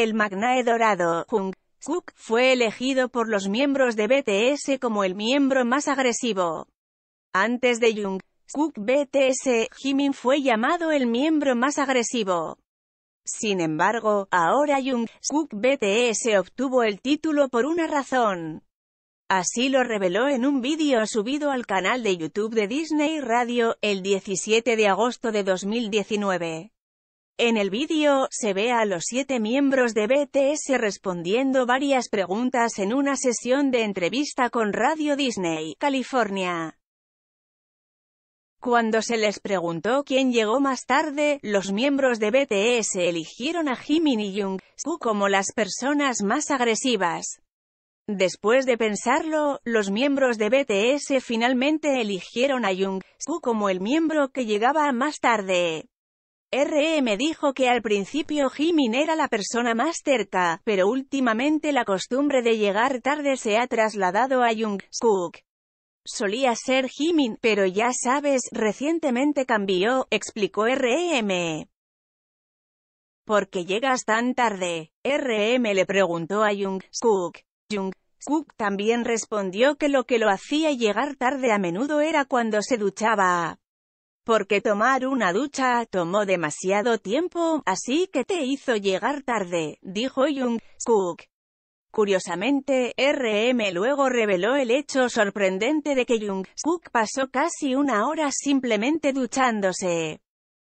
El magnae dorado, Jungkook, fue elegido por los miembros de BTS como el miembro más agresivo. Antes de Jung Jungkook BTS, Jimin fue llamado el miembro más agresivo. Sin embargo, ahora Jung Jungkook BTS obtuvo el título por una razón. Así lo reveló en un vídeo subido al canal de YouTube de Disney Radio, el 17 de agosto de 2019. En el vídeo, se ve a los siete miembros de BTS respondiendo varias preguntas en una sesión de entrevista con Radio Disney, California. Cuando se les preguntó quién llegó más tarde, los miembros de BTS eligieron a Jimin y Jung-soo como las personas más agresivas. Después de pensarlo, los miembros de BTS finalmente eligieron a jung Su como el miembro que llegaba más tarde. RM dijo que al principio Jimin era la persona más cerca, pero últimamente la costumbre de llegar tarde se ha trasladado a Jungkook. Solía ser Jimin, pero ya sabes, recientemente cambió, explicó RM. ¿Por qué llegas tan tarde? RM le preguntó a Jungkook. Jung también respondió que lo que lo hacía llegar tarde a menudo era cuando se duchaba porque tomar una ducha tomó demasiado tiempo, así que te hizo llegar tarde, dijo Jung-kook. Curiosamente, RM luego reveló el hecho sorprendente de que jung Skook pasó casi una hora simplemente duchándose.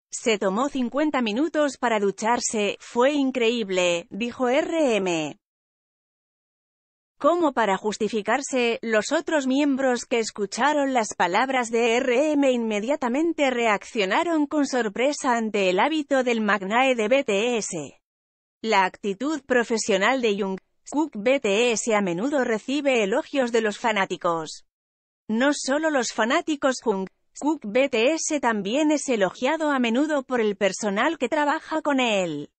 Se tomó 50 minutos para ducharse, fue increíble, dijo RM como para justificarse, los otros miembros que escucharon las palabras de RM inmediatamente reaccionaron con sorpresa ante el hábito del magnae de BTS. La actitud profesional de Jung Cook BTS a menudo recibe elogios de los fanáticos. No solo los fanáticos Jung Cook BTS también es elogiado a menudo por el personal que trabaja con él.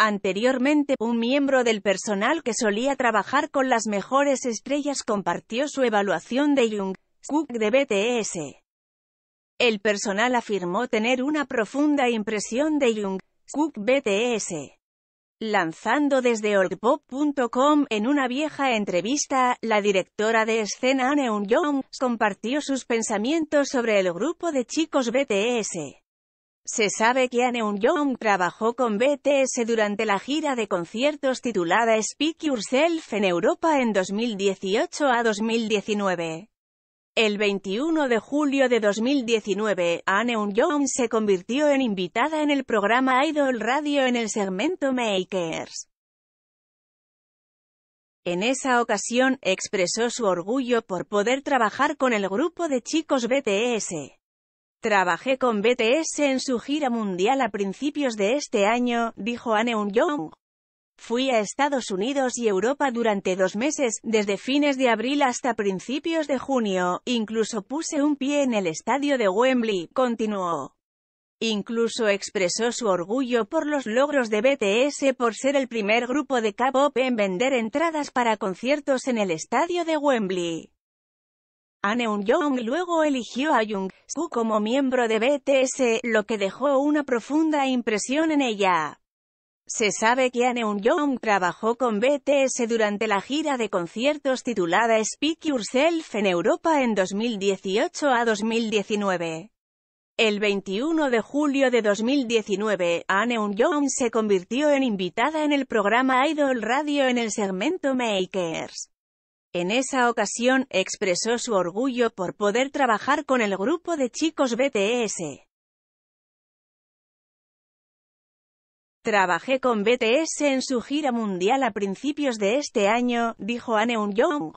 Anteriormente, un miembro del personal que solía trabajar con las mejores estrellas compartió su evaluación de Jung Cook de BTS. El personal afirmó tener una profunda impresión de Jung Cook BTS. Lanzando desde oldpop.com en una vieja entrevista, la directora de escena Eun Young compartió sus pensamientos sobre el grupo de chicos BTS. Se sabe que Anne Young trabajó con BTS durante la gira de conciertos titulada Speak Yourself en Europa en 2018 a 2019. El 21 de julio de 2019, Anne Young se convirtió en invitada en el programa Idol Radio en el segmento Makers. En esa ocasión, expresó su orgullo por poder trabajar con el grupo de chicos BTS. Trabajé con BTS en su gira mundial a principios de este año, dijo Anne Young. Fui a Estados Unidos y Europa durante dos meses, desde fines de abril hasta principios de junio, incluso puse un pie en el estadio de Wembley, continuó. Incluso expresó su orgullo por los logros de BTS por ser el primer grupo de K-pop en vender entradas para conciertos en el estadio de Wembley. Aneun Young luego eligió a jung Kook como miembro de BTS, lo que dejó una profunda impresión en ella. Se sabe que Aneun Young trabajó con BTS durante la gira de conciertos titulada Speak Yourself en Europa en 2018 a 2019. El 21 de julio de 2019, Aneun Young se convirtió en invitada en el programa Idol Radio en el segmento Makers. En esa ocasión, expresó su orgullo por poder trabajar con el grupo de chicos BTS. Trabajé con BTS en su gira mundial a principios de este año, dijo Anne Young.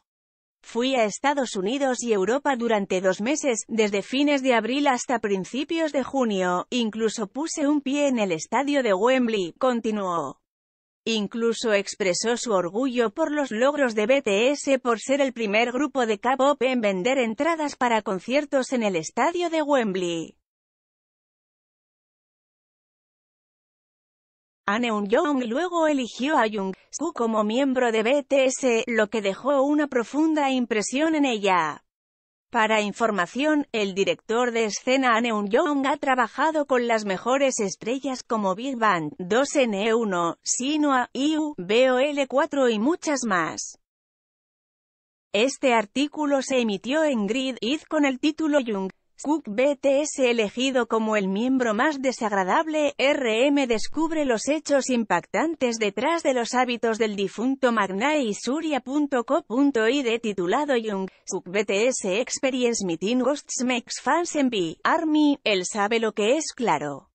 Fui a Estados Unidos y Europa durante dos meses, desde fines de abril hasta principios de junio, incluso puse un pie en el estadio de Wembley, continuó. Incluso expresó su orgullo por los logros de BTS por ser el primer grupo de K-pop en vender entradas para conciertos en el estadio de Wembley. Han young luego eligió a Jung-soo como miembro de BTS, lo que dejó una profunda impresión en ella. Para información, el director de escena Aneun Young ha trabajado con las mejores estrellas como Big Band, 2N1, Sinoa IU, BOL4 y muchas más. Este artículo se emitió en Grid Id con el título Young. Cook BTS elegido como el miembro más desagradable, RM descubre los hechos impactantes detrás de los hábitos del difunto Magnai y Surya.co.id titulado Young, Cook BTS Experience Meeting Ghosts Makes Fans Envy, Army, él sabe lo que es claro.